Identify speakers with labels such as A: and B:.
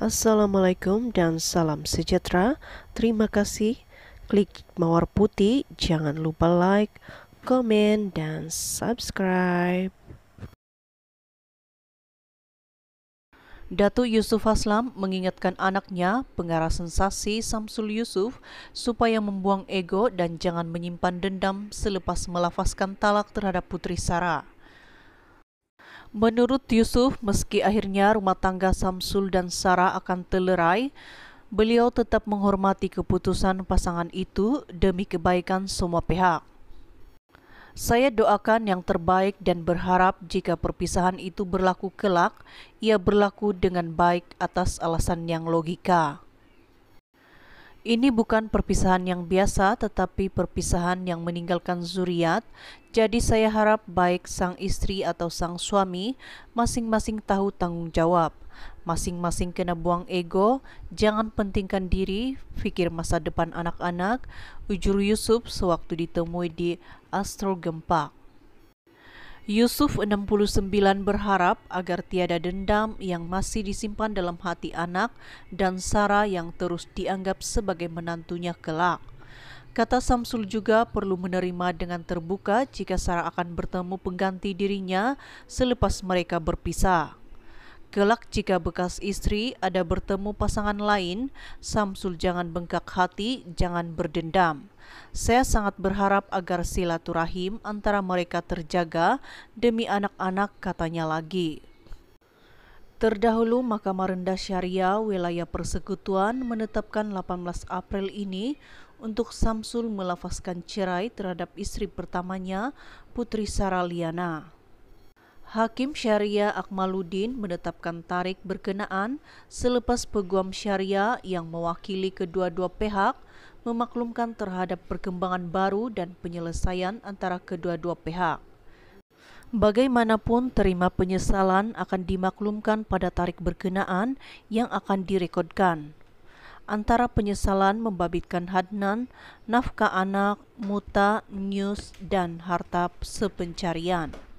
A: Assalamualaikum dan salam sejahtera. Terima kasih. Klik mawar putih. Jangan lupa like, komen, dan subscribe. Datu Yusuf Haslam mengingatkan anaknya, pengarah sensasi Samsul Yusuf, supaya membuang ego dan jangan menyimpan dendam selepas melafazkan talak terhadap Putri Sarah. Menurut Yusuf, meski akhirnya rumah tangga Samsul dan Sarah akan telerai, beliau tetap menghormati keputusan pasangan itu demi kebaikan semua pihak. Saya doakan yang terbaik dan berharap jika perpisahan itu berlaku kelak, ia berlaku dengan baik atas alasan yang logika. Ini bukan perpisahan yang biasa, tetapi perpisahan yang meninggalkan zuriat. Jadi, saya harap baik sang istri atau sang suami masing-masing tahu tanggung jawab. Masing-masing kena buang ego, jangan pentingkan diri, fikir masa depan anak-anak. Ujur Yusuf sewaktu ditemui di Astro Gempak. Yusuf 69 berharap agar tiada dendam yang masih disimpan dalam hati anak dan Sarah yang terus dianggap sebagai menantunya kelak. Kata Samsul juga perlu menerima dengan terbuka jika Sarah akan bertemu pengganti dirinya selepas mereka berpisah. Kelak jika bekas istri ada bertemu pasangan lain, Samsul jangan bengkak hati, jangan berdendam. Saya sangat berharap agar silaturahim antara mereka terjaga demi anak-anak katanya lagi. Terdahulu Mahkamah Rendah Syariah Wilayah Persekutuan menetapkan 18 April ini untuk Samsul melafazkan cerai terhadap istri pertamanya Putri Sara Liana. Hakim Syariah Akmaluddin menetapkan tarik berkenaan selepas peguam syariah yang mewakili kedua-dua pihak memaklumkan terhadap perkembangan baru dan penyelesaian antara kedua-dua pihak. Bagaimanapun terima penyesalan akan dimaklumkan pada tarik berkenaan yang akan direkodkan. Antara penyesalan membabitkan Hadnan, nafkah anak, muta, news, dan harta sepencarian.